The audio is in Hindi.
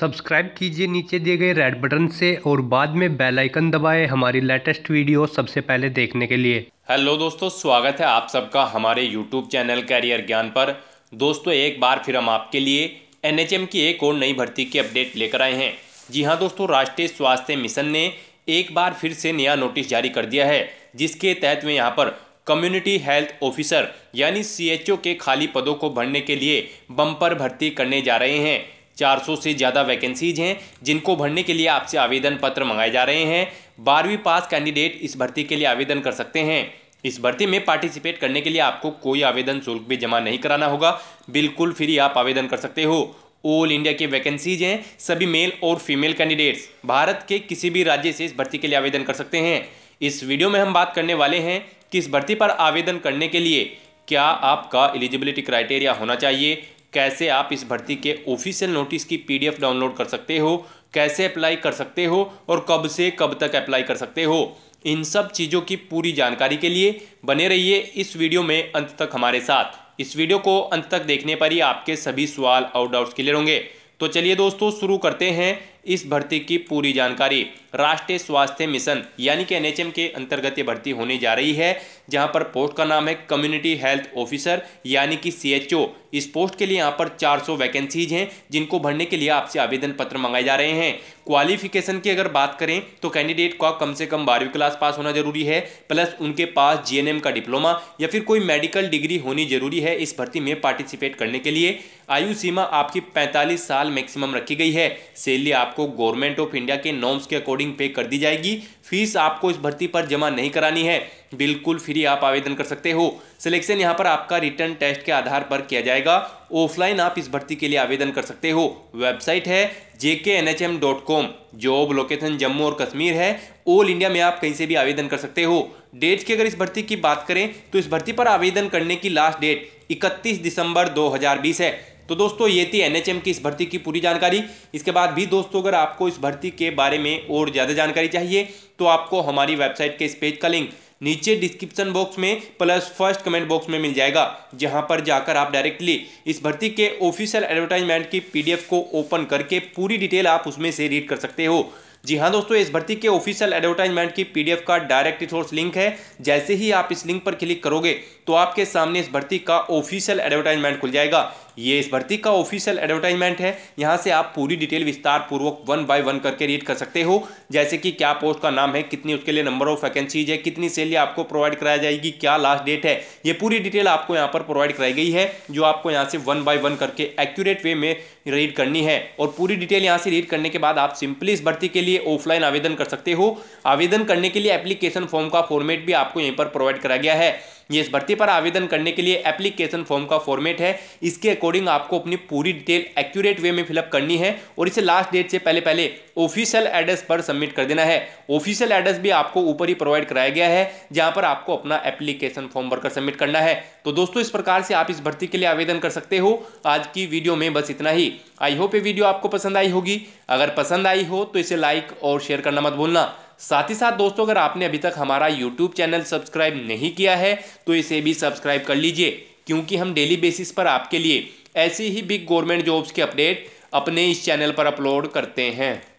सब्सक्राइब कीजिए नीचे दिए गए रेड बटन से और बाद में बेल आइकन दबाएं हमारी लेटेस्ट वीडियो सबसे पहले देखने के लिए हेलो दोस्तों स्वागत है आप सबका हमारे यूट्यूब चैनल कैरियर ज्ञान पर दोस्तों एक बार फिर हम आपके लिए एनएचएम की एक और नई भर्ती की अपडेट लेकर आए हैं जी हाँ दोस्तों राष्ट्रीय स्वास्थ्य मिशन ने एक बार फिर से नया नोटिस जारी कर दिया है जिसके तहत वे यहाँ पर कम्युनिटी हेल्थ ऑफिसर यानी सीएचओ के खाली पदों को भरने के लिए बम्पर भर्ती करने जा रहे हैं 400 से ज़्यादा वैकेंसीज हैं जिनको भरने के लिए आपसे आवेदन पत्र मंगाए जा रहे हैं बारहवीं पास कैंडिडेट इस भर्ती के लिए आवेदन कर सकते हैं इस भर्ती में पार्टिसिपेट करने के लिए आपको कोई आवेदन शुल्क भी जमा नहीं कराना होगा बिल्कुल फ्री आप आवेदन कर सकते हो ऑल इंडिया के वैकेंसीज हैं सभी मेल और फीमेल कैंडिडेट्स भारत के किसी भी राज्य से इस भर्ती के लिए आवेदन कर सकते हैं इस वीडियो में हम बात करने वाले हैं कि इस भर्ती पर आवेदन करने के लिए क्या आपका एलिजिबिलिटी क्राइटेरिया होना चाहिए कैसे आप इस भर्ती के ऑफिशियल नोटिस की पीडीएफ डाउनलोड कर सकते हो कैसे अप्लाई कर सकते हो और कब से कब तक अप्लाई कर सकते हो इन सब चीज़ों की पूरी जानकारी के लिए बने रहिए इस वीडियो में अंत तक हमारे साथ इस वीडियो को अंत तक देखने पर ही आपके सभी सवाल और डाउट्स क्लियर होंगे तो चलिए दोस्तों शुरू करते हैं इस भर्ती की पूरी जानकारी राष्ट्रीय स्वास्थ्य मिशन यानी कि एनएचएम के अंतर्गत ये भर्ती होने जा रही है जहां पर पोस्ट का नाम है कम्युनिटी हेल्थ ऑफिसर यानी कि सीएचओ इस पोस्ट के लिए यहां पर 400 वैकेंसीज हैं जिनको भरने के लिए आपसे आवेदन पत्र मंगाए जा रहे हैं क्वालिफिकेशन की अगर बात करें तो कैंडिडेट का कम से कम बारहवीं क्लास पास होना जरूरी है प्लस उनके पास जी का डिप्लोमा या फिर कोई मेडिकल डिग्री होनी जरूरी है इस भर्ती में पार्टिसिपेट करने के लिए आयु सीमा आपकी पैंतालीस साल मैक्सिमम रखी गई है सैलरी आप आपको गवर्नमेंट ऑफ इंडिया के नॉर्म्स के अकॉर्डिंग पे कर दी जाएगी फीस आपको इस भर्ती पर जमा नहीं करानी है बिल्कुल फ्री आप आवेदन कर सकते हो सिलेक्शन यहाँ पर आपका रिटर्न टेस्ट के आधार पर किया जाएगा ऑफलाइन आप इस भर्ती के लिए आवेदन कर सकते हो वेबसाइट है jknhm.com जॉब लोकेशन जम्मू और कश्मीर है ऑल इंडिया में आप कहीं से भी आवेदन कर सकते हो डेट्स की अगर इस भर्ती की बात करें तो इस भर्ती पर आवेदन करने की लास्ट डेट 31 दिसंबर 2020 है तो दोस्तों ये थी एनएचएम की इस भर्ती की पूरी जानकारी इसके बाद भी दोस्तों अगर आपको इस भर्ती के बारे में और ज़्यादा जानकारी चाहिए तो आपको हमारी वेबसाइट के इस पेज का लिंक नीचे डिस्क्रिप्शन बॉक्स में प्लस फर्स्ट कमेंट बॉक्स में मिल जाएगा जहां पर जाकर आप डायरेक्टली इस भर्ती के ऑफिशियल एडवर्टाइजमेंट की पीडीएफ को ओपन करके पूरी डिटेल आप उसमें से रीड कर सकते हो जी हाँ दोस्तों इस भर्ती के ऑफिशियल एडवर्टाइजमेंट की पीडीएफ का डायरेक्ट रिसोर्स लिंक है जैसे ही आप इस लिंक पर क्लिक करोगे तो आपके सामने इस भर्ती का ऑफिशियल एडवर्टाइजमेंट खुल जाएगा ये इस भर्ती का ऑफिशियल एडवर्टाइजमेंट है यहाँ से आप पूरी डिटेल विस्तार पूर्वक वन बाय वन करके रीड कर सकते हो जैसे कि क्या पोस्ट का नाम है कितनी उसके लिए नंबर ऑफ वैकेंसीज है कितनी सैलरी आपको प्रोवाइड कराई जाएगी क्या लास्ट डेट है ये पूरी डिटेल आपको यहाँ पर प्रोवाइड कराई गई है जो आपको यहाँ से वन बाय वन करके एक्यूरेट वे में रीड करनी है और पूरी डिटेल यहाँ से रीड करने के बाद आप सिंपली इस भर्ती के लिए ऑफलाइन आवेदन कर सकते हो आवेदन करने के लिए एप्लीकेशन फॉर्म का फॉर्मेट भी आपको यहीं पर प्रोवाइड कराया गया है ये इस भर्ती पर आवेदन करने के लिए एप्लीकेशन फॉर्म का फॉर्मेट है इसके अकॉर्डिंग आपको अपनी पूरी डिटेल एक्यूरेट वे में फिलअप करनी है और इसे लास्ट डेट से पहले पहले ऑफिशियल एड्रेस पर सबमिट कर देना है ऑफिशियल एड्रेस भी आपको ऊपर ही प्रोवाइड कराया गया है जहां पर आपको अपना एप्लीकेशन फॉर्म भरकर सबमिट करना है तो दोस्तों इस प्रकार से आप इस भर्ती के लिए आवेदन कर सकते हो आज की वीडियो में बस इतना ही आई होप ये वीडियो आपको पसंद आई होगी अगर पसंद आई हो तो इसे लाइक और शेयर करना मत भूलना साथ ही साथ दोस्तों अगर आपने अभी तक हमारा यूट्यूब चैनल सब्सक्राइब नहीं किया है तो इसे भी सब्सक्राइब कर लीजिए क्योंकि हम डेली बेसिस पर आपके लिए ऐसी ही बिग गवर्नमेंट जॉब्स के अपडेट अपने इस चैनल पर अपलोड करते हैं